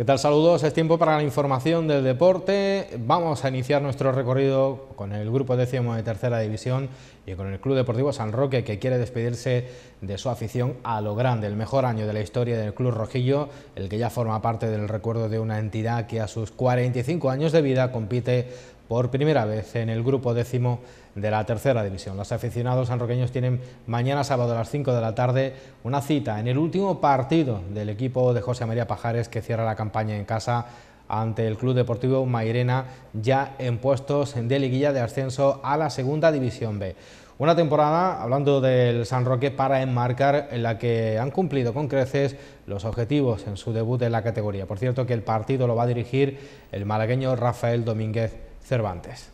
¿Qué tal? Saludos, es tiempo para la información del deporte. Vamos a iniciar nuestro recorrido con el grupo décimo de tercera división y con el Club Deportivo San Roque que quiere despedirse de su afición a lo grande, el mejor año de la historia del Club Rojillo, el que ya forma parte del recuerdo de una entidad que a sus 45 años de vida compite por primera vez en el grupo décimo de la tercera división. Los aficionados sanroqueños tienen mañana sábado a las 5 de la tarde una cita en el último partido del equipo de José María Pajares que cierra la campaña en casa ante el Club Deportivo Mairena ya en puestos de liguilla de ascenso a la Segunda División B. Una temporada, hablando del San Roque, para enmarcar en la que han cumplido con creces los objetivos en su debut en la categoría. Por cierto que el partido lo va a dirigir el malagueño Rafael Domínguez Cervantes.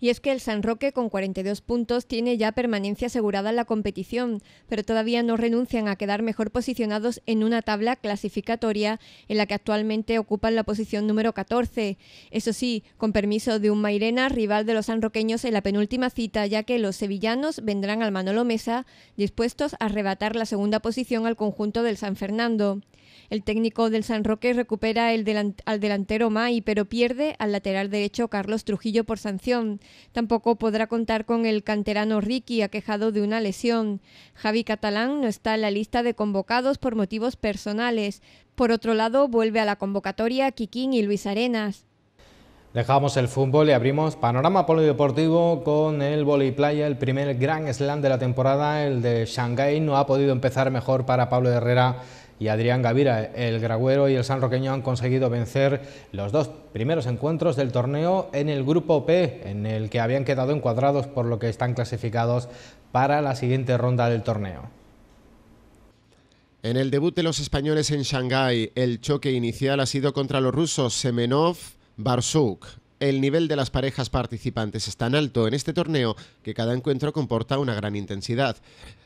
Y es que el San Roque, con 42 puntos, tiene ya permanencia asegurada en la competición, pero todavía no renuncian a quedar mejor posicionados en una tabla clasificatoria en la que actualmente ocupan la posición número 14. Eso sí, con permiso de un Mairena, rival de los sanroqueños en la penúltima cita, ya que los sevillanos vendrán al Manolo Mesa dispuestos a arrebatar la segunda posición al conjunto del San Fernando. El técnico del San Roque recupera el al delantero Mai, pero pierde al lateral derecho Carlos Trujillo por sanción. Tampoco podrá contar con el canterano Ricky, aquejado de una lesión. Javi Catalán no está en la lista de convocados por motivos personales. Por otro lado, vuelve a la convocatoria Kikín y Luis Arenas. Dejamos el fútbol y abrimos panorama polideportivo con el playa, el primer gran slam de la temporada, el de Shanghái. No ha podido empezar mejor para Pablo Herrera y Adrián Gavira. El graguero y el San Roqueño han conseguido vencer los dos primeros encuentros del torneo en el grupo P, en el que habían quedado encuadrados por lo que están clasificados para la siguiente ronda del torneo. En el debut de los españoles en Shanghái, el choque inicial ha sido contra los rusos Semenov-Barsuk. El nivel de las parejas participantes es tan alto en este torneo que cada encuentro comporta una gran intensidad.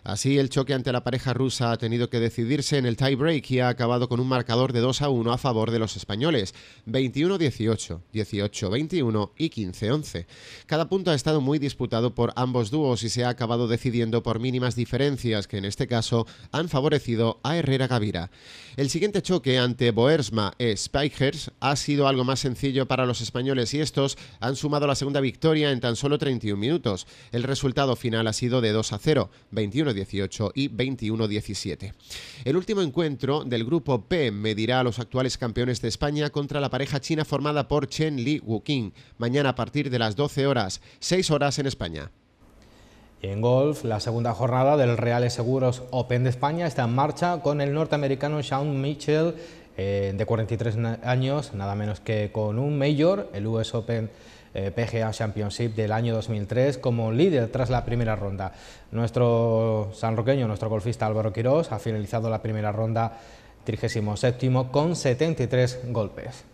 Así, el choque ante la pareja rusa ha tenido que decidirse en el tie-break y ha acabado con un marcador de 2 a 1 a favor de los españoles, 21-18, 18-21 y 15-11. Cada punto ha estado muy disputado por ambos dúos y se ha acabado decidiendo por mínimas diferencias que en este caso han favorecido a Herrera Gavira. El siguiente choque ante Boersma e Spikers ha sido algo más sencillo para los españoles y estos han sumado la segunda victoria en tan solo 31 minutos. El resultado final ha sido de 2 a 0, 21-18 y 21-17. El último encuentro del grupo P medirá a los actuales campeones de España contra la pareja china formada por Chen Li Wuqing, mañana a partir de las 12 horas, 6 horas en España. en golf, la segunda jornada del Reales Seguros Open de España está en marcha con el norteamericano Shawn Mitchell eh, de 43 años, nada menos que con un mayor, el US Open eh, PGA Championship del año 2003 como líder tras la primera ronda. Nuestro sanroqueño, nuestro golfista Álvaro Quirós, ha finalizado la primera ronda 37 con 73 golpes.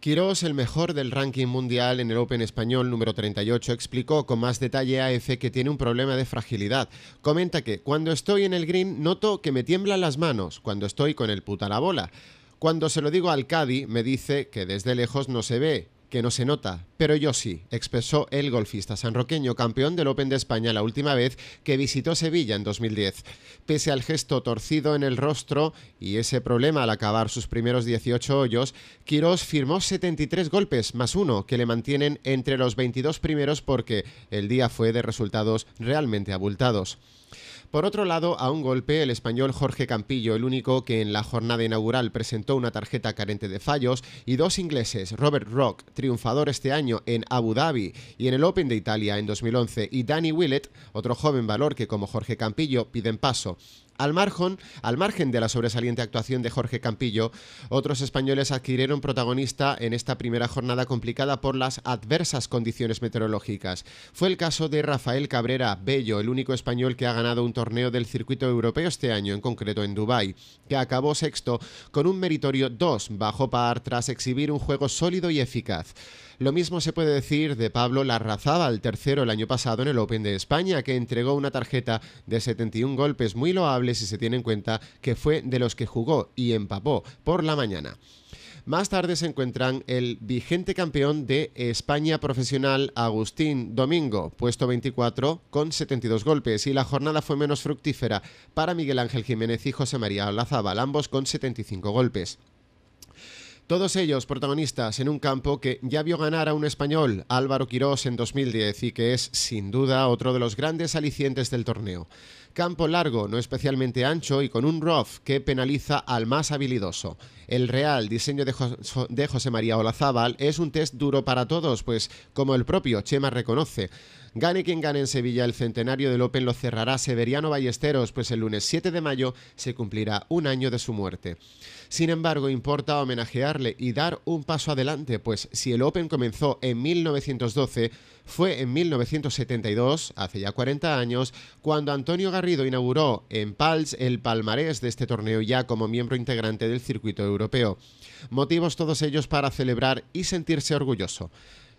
Quiroz, el mejor del ranking mundial en el Open español número 38, explicó con más detalle a EFE que tiene un problema de fragilidad. Comenta que cuando estoy en el green noto que me tiemblan las manos cuando estoy con el puta la bola. Cuando se lo digo al Caddy me dice que desde lejos no se ve, que no se nota, pero yo sí, expresó el golfista sanroqueño, campeón del Open de España la última vez que visitó Sevilla en 2010. Pese al gesto torcido en el rostro y ese problema al acabar sus primeros 18 hoyos, Quirós firmó 73 golpes más uno que le mantienen entre los 22 primeros porque el día fue de resultados realmente abultados. Por otro lado, a un golpe, el español Jorge Campillo, el único que en la jornada inaugural presentó una tarjeta carente de fallos, y dos ingleses, Robert Rock, triunfador este año en Abu Dhabi y en el Open de Italia en 2011, y Danny Willett, otro joven valor que como Jorge Campillo piden paso al margen, al margen de la sobresaliente actuación de Jorge Campillo, otros españoles adquirieron protagonista en esta primera jornada complicada por las adversas condiciones meteorológicas. Fue el caso de Rafael Cabrera Bello, el único español que ha ganado un torneo del circuito europeo este año, en concreto en Dubái, que acabó sexto con un meritorio 2 bajo par tras exhibir un juego sólido y eficaz. Lo mismo se puede decir de Pablo Larrazaba, el tercero el año pasado en el Open de España, que entregó una tarjeta de 71 golpes muy loable si se tiene en cuenta que fue de los que jugó y empapó por la mañana. Más tarde se encuentran el vigente campeón de España profesional Agustín Domingo, puesto 24 con 72 golpes y la jornada fue menos fructífera para Miguel Ángel Jiménez y José María Olazábal, ambos con 75 golpes. Todos ellos protagonistas en un campo que ya vio ganar a un español, Álvaro Quirós, en 2010 y que es, sin duda, otro de los grandes alicientes del torneo. Campo largo, no especialmente ancho y con un rough que penaliza al más habilidoso. El real diseño de, José María Olazábal es un test duro para todos, pues como el propio Chema reconoce, Gane quien gane en Sevilla, el centenario del Open lo cerrará Severiano Ballesteros, pues el lunes 7 de mayo se cumplirá un año de su muerte. Sin embargo, importa homenajearle y dar un paso adelante, pues si el Open comenzó en 1912, fue en 1972, hace ya 40 años, cuando Antonio Garrido inauguró en Pals el palmarés de este torneo ya como miembro integrante del circuito europeo. Motivos todos ellos para celebrar y sentirse orgulloso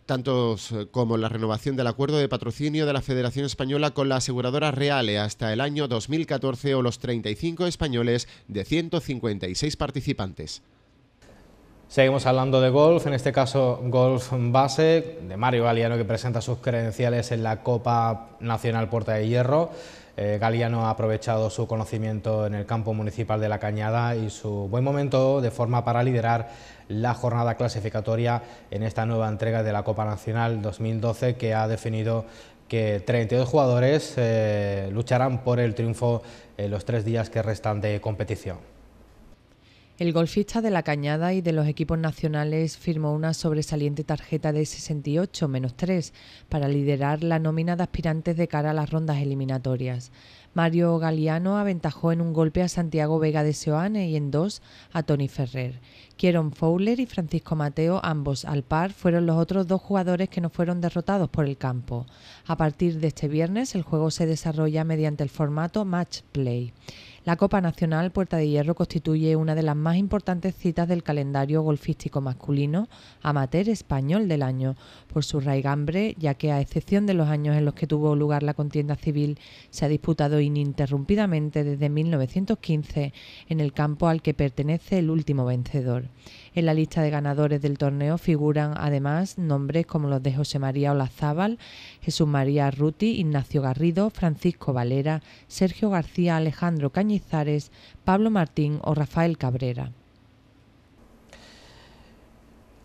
tantos eh, como la renovación del acuerdo de patrocinio de la Federación Española con la aseguradora Reale hasta el año 2014 o los 35 españoles de 156 participantes. Seguimos hablando de golf, en este caso golf base, de Mario Galeano que presenta sus credenciales en la Copa Nacional Puerta de Hierro. Galeano eh, Galiano ha aprovechado su conocimiento en el campo municipal de La Cañada y su buen momento de forma para liderar la jornada clasificatoria en esta nueva entrega de la Copa Nacional 2012 que ha definido que 32 jugadores eh, lucharán por el triunfo en los tres días que restan de competición. El golfista de la Cañada y de los equipos nacionales firmó una sobresaliente tarjeta de 68-3 para liderar la nómina de aspirantes de cara a las rondas eliminatorias. Mario Galeano aventajó en un golpe a Santiago Vega de Seoane y en dos a Tony Ferrer. Kieron Fowler y Francisco Mateo, ambos al par, fueron los otros dos jugadores que no fueron derrotados por el campo. A partir de este viernes, el juego se desarrolla mediante el formato Match Play. La Copa Nacional Puerta de Hierro constituye una de las más importantes citas del calendario golfístico masculino amateur español del año, por su raigambre, ya que a excepción de los años en los que tuvo lugar la contienda civil, se ha disputado ininterrumpidamente desde 1915 en el campo al que pertenece el último vencedor. En la lista de ganadores del torneo figuran además nombres como los de José María Olazábal, Jesús María Ruti, Ignacio Garrido, Francisco Valera, Sergio García, Alejandro Cañizares, Pablo Martín o Rafael Cabrera.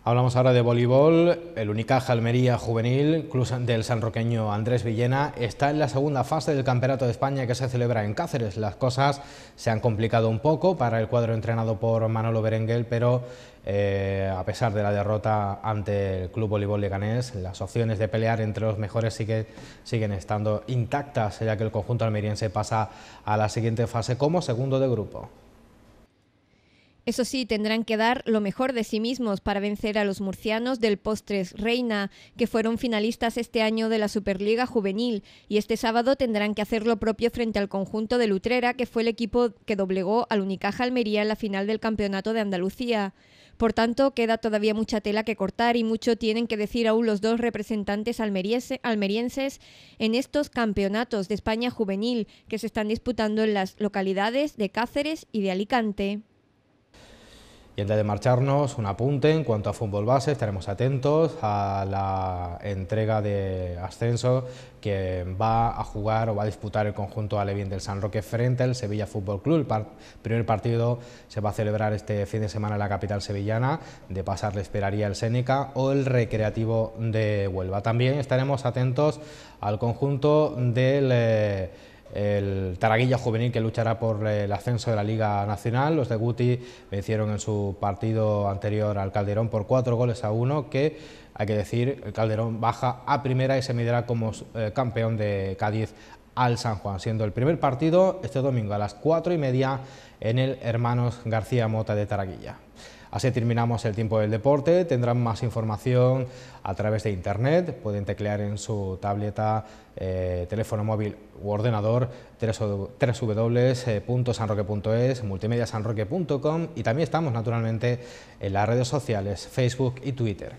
Hablamos ahora de voleibol. El Unicaja Almería Juvenil, del sanroqueño Andrés Villena, está en la segunda fase del Campeonato de España que se celebra en Cáceres. Las cosas se han complicado un poco para el cuadro entrenado por Manolo Berenguel, pero eh, a pesar de la derrota ante el Club Voleibol Leganés, las opciones de pelear entre los mejores siguen estando intactas, ya que el conjunto almeriense pasa a la siguiente fase como segundo de grupo. Eso sí, tendrán que dar lo mejor de sí mismos para vencer a los murcianos del Postres Reina, que fueron finalistas este año de la Superliga Juvenil, y este sábado tendrán que hacer lo propio frente al conjunto de Lutrera, que fue el equipo que doblegó al Unicaja Almería en la final del Campeonato de Andalucía. Por tanto, queda todavía mucha tela que cortar y mucho tienen que decir aún los dos representantes almerienses en estos campeonatos de España juvenil que se están disputando en las localidades de Cáceres y de Alicante. Y antes de marcharnos, un apunte en cuanto a fútbol base, estaremos atentos a la entrega de ascenso que va a jugar o va a disputar el conjunto alevín del San Roque frente al Sevilla Fútbol Club. El primer partido se va a celebrar este fin de semana en la capital sevillana, de pasar le esperaría el Seneca o el Recreativo de Huelva. También estaremos atentos al conjunto del... Eh, el Taraguilla juvenil que luchará por eh, el ascenso de la Liga Nacional. Los de Guti vencieron en su partido anterior al Calderón por cuatro goles a uno, que hay que decir, el Calderón baja a primera y se medirá como eh, campeón de Cádiz al San Juan, siendo el primer partido este domingo a las cuatro y media en el Hermanos García Mota de Taraguilla. Así terminamos el tiempo del deporte, tendrán más información a través de internet, pueden teclear en su tableta, eh, teléfono móvil u ordenador www.sanroque.es, eh, multimediasanroque.com y también estamos naturalmente en las redes sociales Facebook y Twitter.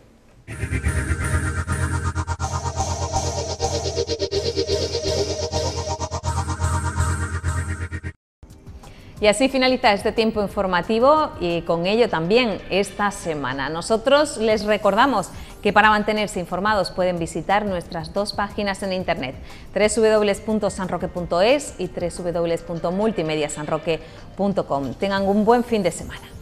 Y así finaliza este tiempo informativo y con ello también esta semana. Nosotros les recordamos que para mantenerse informados pueden visitar nuestras dos páginas en internet, www.sanroque.es y www.multimediasanroque.com. Tengan un buen fin de semana.